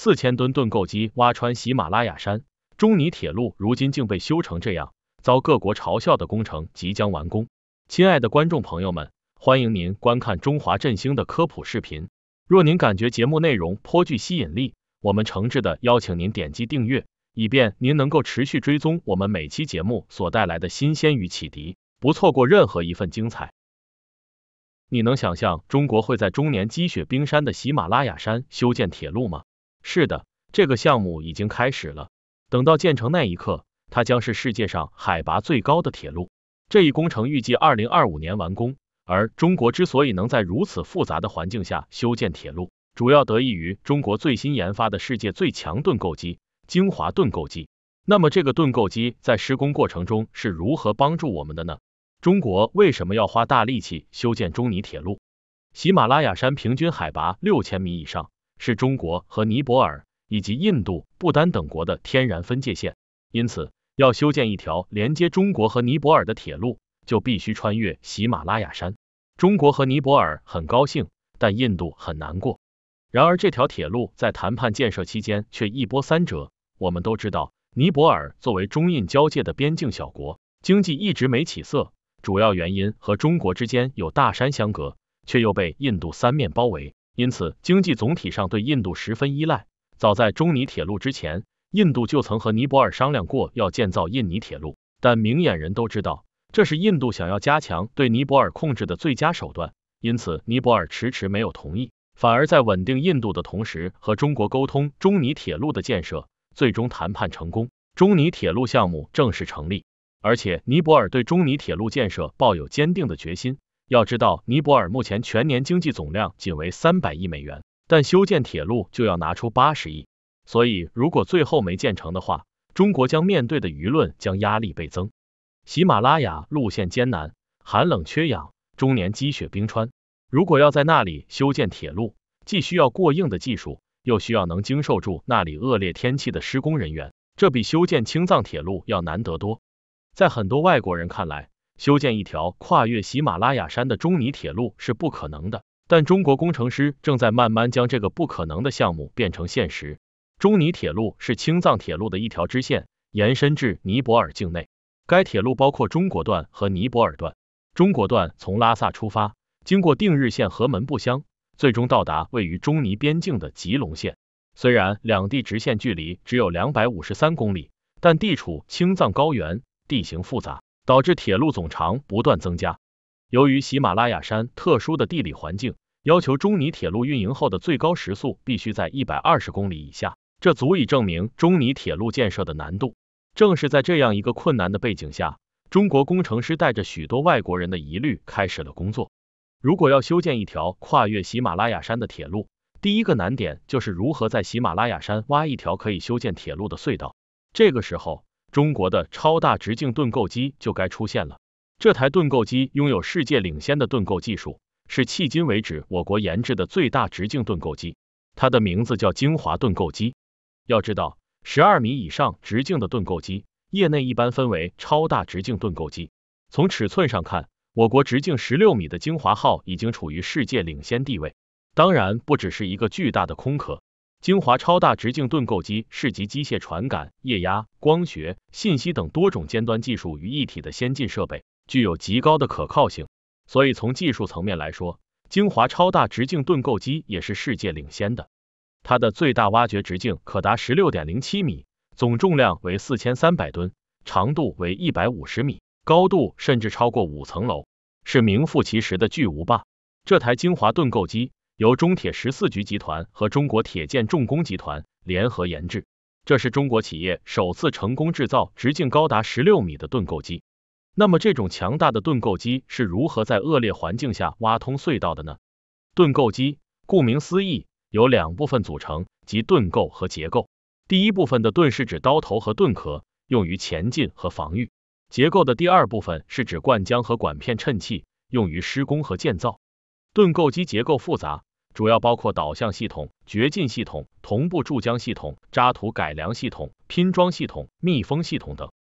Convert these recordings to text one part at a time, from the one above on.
四千吨盾构机挖穿喜马拉雅山，中尼铁路如今竟被修成这样，遭各国嘲笑的工程即将完工。亲爱的观众朋友们，欢迎您观看中华振兴的科普视频。若您感觉节目内容颇具吸引力，我们诚挚的邀请您点击订阅，以便您能够持续追踪我们每期节目所带来的新鲜与启迪，不错过任何一份精彩。你能想象中国会在终年积雪冰山的喜马拉雅山修建铁路吗？是的，这个项目已经开始了。等到建成那一刻，它将是世界上海拔最高的铁路。这一工程预计二零二五年完工。而中国之所以能在如此复杂的环境下修建铁路，主要得益于中国最新研发的世界最强盾构机——京华盾构机。那么这个盾构机在施工过程中是如何帮助我们的呢？中国为什么要花大力气修建中尼铁路？喜马拉雅山平均海拔六千米以上。是中国和尼泊尔以及印度、不丹等国的天然分界线，因此要修建一条连接中国和尼泊尔的铁路，就必须穿越喜马拉雅山。中国和尼泊尔很高兴，但印度很难过。然而，这条铁路在谈判建设期间却一波三折。我们都知道，尼泊尔作为中印交界的边境小国，经济一直没起色，主要原因和中国之间有大山相隔，却又被印度三面包围。因此，经济总体上对印度十分依赖。早在中尼铁路之前，印度就曾和尼泊尔商量过要建造印尼铁路，但明眼人都知道，这是印度想要加强对尼泊尔控制的最佳手段。因此，尼泊尔迟迟没有同意，反而在稳定印度的同时和中国沟通中尼铁路的建设。最终谈判成功，中尼铁路项目正式成立，而且尼泊尔对中尼铁路建设抱有坚定的决心。要知道，尼泊尔目前全年经济总量仅为三百亿美元，但修建铁路就要拿出八十亿，所以如果最后没建成的话，中国将面对的舆论将压力倍增。喜马拉雅路线艰难，寒冷缺氧，终年积雪冰川，如果要在那里修建铁路，既需要过硬的技术，又需要能经受住那里恶劣天气的施工人员，这比修建青藏铁路要难得多。在很多外国人看来，修建一条跨越喜马拉雅山的中尼铁路是不可能的，但中国工程师正在慢慢将这个不可能的项目变成现实。中尼铁路是青藏铁路的一条支线，延伸至尼泊尔境内。该铁路包括中国段和尼泊尔段。中国段从拉萨出发，经过定日县和门布乡，最终到达位于中尼边境的吉隆县。虽然两地直线距离只有两百五十三公里，但地处青藏高原，地形复杂。导致铁路总长不断增加。由于喜马拉雅山特殊的地理环境，要求中尼铁路运营后的最高时速必须在一百二十公里以下，这足以证明中尼铁路建设的难度。正是在这样一个困难的背景下，中国工程师带着许多外国人的疑虑开始了工作。如果要修建一条跨越喜马拉雅山的铁路，第一个难点就是如何在喜马拉雅山挖一条可以修建铁路的隧道。这个时候。中国的超大直径盾构机就该出现了。这台盾构机拥有世界领先的盾构技术，是迄今为止我国研制的最大直径盾构机。它的名字叫精华盾构机。要知道，十二米以上直径的盾构机，业内一般分为超大直径盾构机。从尺寸上看，我国直径十六米的精华号已经处于世界领先地位。当然，不只是一个巨大的空壳。精华超大直径盾构机是集机械、传感、液压、光学、信息等多种尖端技术于一体的先进设备，具有极高的可靠性。所以从技术层面来说，精华超大直径盾构机也是世界领先的。它的最大挖掘直径可达十六点零七米，总重量为四千三百吨，长度为一百五十米，高度甚至超过五层楼，是名副其实的巨无霸。这台精华盾构机。由中铁十四局集团和中国铁建重工集团联合研制，这是中国企业首次成功制造直径高达十六米的盾构机。那么，这种强大的盾构机是如何在恶劣环境下挖通隧道的呢？盾构机顾名思义由两部分组成，即盾构和结构。第一部分的盾是指刀头和盾壳，用于前进和防御；结构的第二部分是指灌浆和管片衬砌，用于施工和建造。盾构机结构复杂。主要包括导向系统、掘进系统、同步注浆系统、渣土改良系统、拼装系统、密封系统等。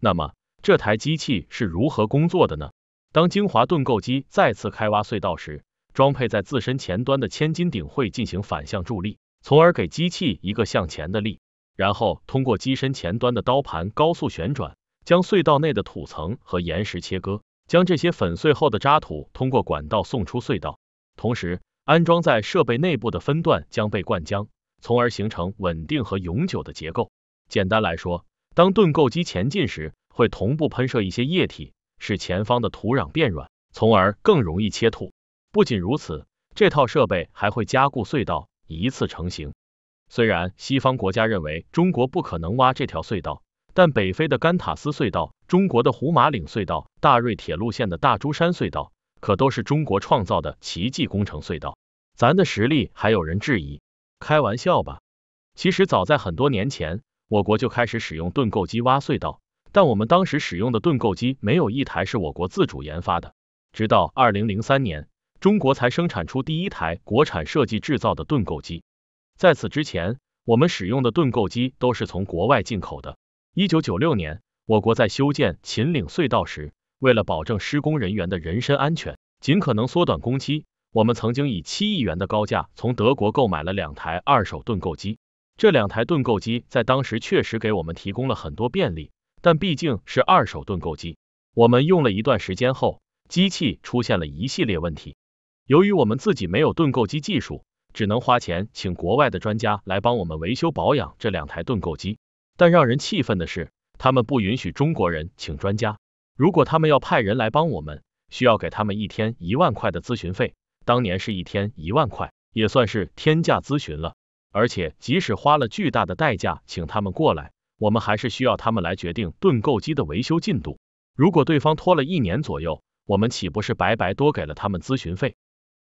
那么，这台机器是如何工作的呢？当精华盾构机再次开挖隧道时，装配在自身前端的千斤顶会进行反向助力，从而给机器一个向前的力。然后，通过机身前端的刀盘高速旋转，将隧道内的土层和岩石切割，将这些粉碎后的渣土通过管道送出隧道，同时。安装在设备内部的分段将被灌浆，从而形成稳定和永久的结构。简单来说，当盾构机前进时，会同步喷射一些液体，使前方的土壤变软，从而更容易切土。不仅如此，这套设备还会加固隧道，一次成型。虽然西方国家认为中国不可能挖这条隧道，但北非的甘塔斯隧道、中国的胡马岭隧道、大瑞铁路线的大珠山隧道。可都是中国创造的奇迹工程隧道，咱的实力还有人质疑？开玩笑吧！其实早在很多年前，我国就开始使用盾构机挖隧道，但我们当时使用的盾构机没有一台是我国自主研发的。直到二零零三年，中国才生产出第一台国产设计制造的盾构机。在此之前，我们使用的盾构机都是从国外进口的。一九九六年，我国在修建秦岭隧道时。为了保证施工人员的人身安全，尽可能缩短工期，我们曾经以七亿元的高价从德国购买了两台二手盾构机。这两台盾构机在当时确实给我们提供了很多便利，但毕竟是二手盾构机，我们用了一段时间后，机器出现了一系列问题。由于我们自己没有盾构机技术，只能花钱请国外的专家来帮我们维修保养这两台盾构机。但让人气愤的是，他们不允许中国人请专家。如果他们要派人来帮我们，需要给他们一天一万块的咨询费。当年是一天一万块，也算是天价咨询了。而且即使花了巨大的代价请他们过来，我们还是需要他们来决定盾构机的维修进度。如果对方拖了一年左右，我们岂不是白白多给了他们咨询费？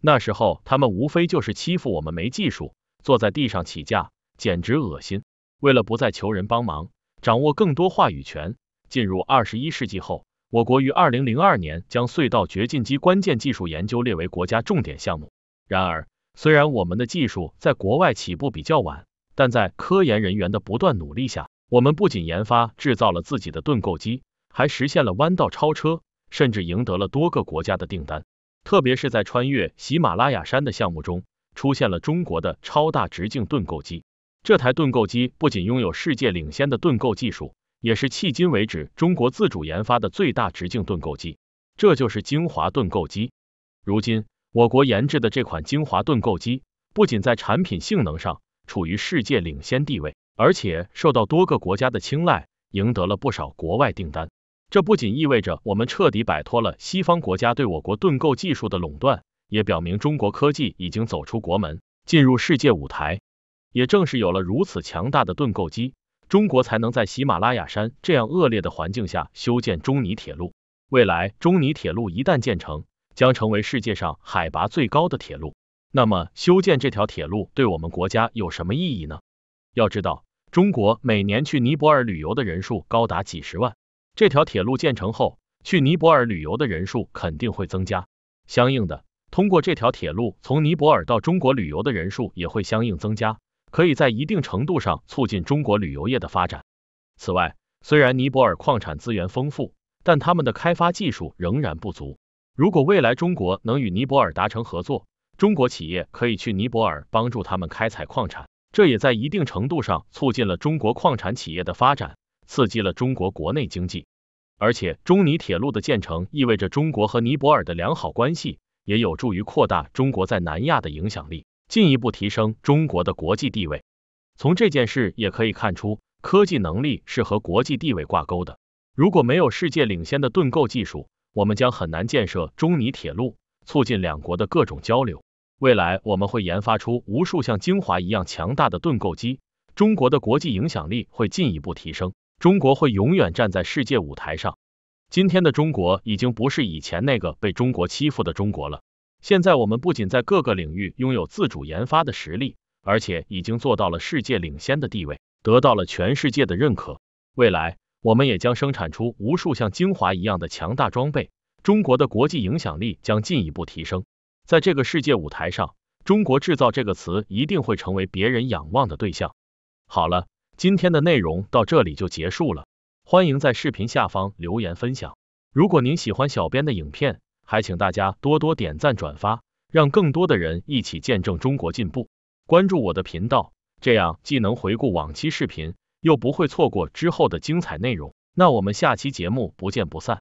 那时候他们无非就是欺负我们没技术，坐在地上起价，简直恶心。为了不再求人帮忙，掌握更多话语权，进入二十一世纪后。我国于二零零二年将隧道掘进机关键技术研究列为国家重点项目。然而，虽然我们的技术在国外起步比较晚，但在科研人员的不断努力下，我们不仅研发制造了自己的盾构机，还实现了弯道超车，甚至赢得了多个国家的订单。特别是在穿越喜马拉雅山的项目中，出现了中国的超大直径盾构机。这台盾构机不仅拥有世界领先的盾构技术。也是迄今为止中国自主研发的最大直径盾构机，这就是精华盾构机。如今，我国研制的这款精华盾构机不仅在产品性能上处于世界领先地位，而且受到多个国家的青睐，赢得了不少国外订单。这不仅意味着我们彻底摆脱了西方国家对我国盾构技术的垄断，也表明中国科技已经走出国门，进入世界舞台。也正是有了如此强大的盾构机。中国才能在喜马拉雅山这样恶劣的环境下修建中尼铁路。未来中尼铁路一旦建成，将成为世界上海拔最高的铁路。那么，修建这条铁路对我们国家有什么意义呢？要知道，中国每年去尼泊尔旅游的人数高达几十万。这条铁路建成后，去尼泊尔旅游的人数肯定会增加，相应的，通过这条铁路从尼泊尔到中国旅游的人数也会相应增加。可以在一定程度上促进中国旅游业的发展。此外，虽然尼泊尔矿产资源丰富，但他们的开发技术仍然不足。如果未来中国能与尼泊尔达成合作，中国企业可以去尼泊尔帮助他们开采矿产，这也在一定程度上促进了中国矿产企业的发展，刺激了中国国内经济。而且，中尼铁路的建成意味着中国和尼泊尔的良好关系，也有助于扩大中国在南亚的影响力。进一步提升中国的国际地位。从这件事也可以看出，科技能力是和国际地位挂钩的。如果没有世界领先的盾构技术，我们将很难建设中尼铁路，促进两国的各种交流。未来我们会研发出无数像精华一样强大的盾构机，中国的国际影响力会进一步提升。中国会永远站在世界舞台上。今天的中国已经不是以前那个被中国欺负的中国了。现在我们不仅在各个领域拥有自主研发的实力，而且已经做到了世界领先的地位，得到了全世界的认可。未来，我们也将生产出无数像精华一样的强大装备，中国的国际影响力将进一步提升。在这个世界舞台上，中国制造这个词一定会成为别人仰望的对象。好了，今天的内容到这里就结束了，欢迎在视频下方留言分享。如果您喜欢小编的影片，还请大家多多点赞转发，让更多的人一起见证中国进步。关注我的频道，这样既能回顾往期视频，又不会错过之后的精彩内容。那我们下期节目不见不散。